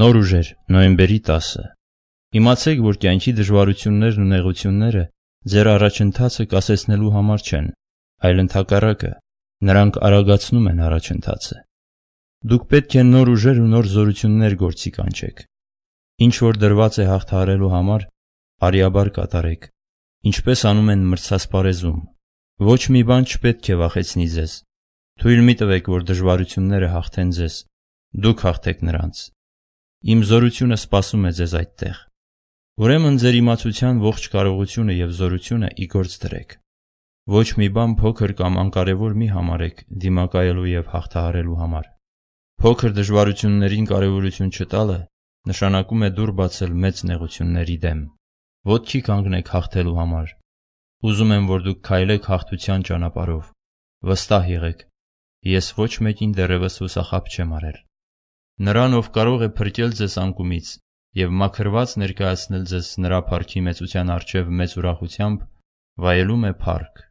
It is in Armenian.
Նոր ուժեր, նոյեմբերի 10-ը։ Իմացեք, որ կյանքի դժվարություններն ու նեղությունները ձեր առաջընթացը կասեցնելու համար չեն, այլ ընդհակառակը, նրանք արագացնում են առաջընթացը։ Դուք պետք է նոր ուժեր ու նոր զորություններ գործի կանչեք։ Ինչ որ դրված է հաղթահարելու համար, արիաբար կատարեք, ինչպես անում են մրցասպարեզում։ Ոչ մի բան չպետք է վախեցնի ձեզ։ Թույլ մի տվեք, որ դժվարությունները հաղթեն ձեզ։ Դուք հաղթեք նրանց։ Իմ զորությունը սպասում է ձեզ այդտեղ։ Ուրեմն ձեր իմացության ողջ կարողությունը եւ զորությունը ի գործ դրեք։ Ոչ մի բան փոքր կամ անկարևոր մի համարեք դիմակայելու եւ հաղթահարելու համար։ Փոքր դժվարություններին կարևորություն չտալը նշանակում է դուր բացել մեծ նեղությունների դեմ։ Ոտքի կանգնեք հաղթելու համար։ Ուզում եմ, որ դուք քայլեք հաղթության ճանապարով։ Վստահ եղեք։ Ես ոչ մեկին դեռևս հուսախաբ չեմ արել նրան, ով կարող է փրկել ձեզ անկումից եւ մաքրված ներկայացնել ձեզ նրա փառքի մեծության արչեւ մեծ ուրախությամբ, վայելում է փառք։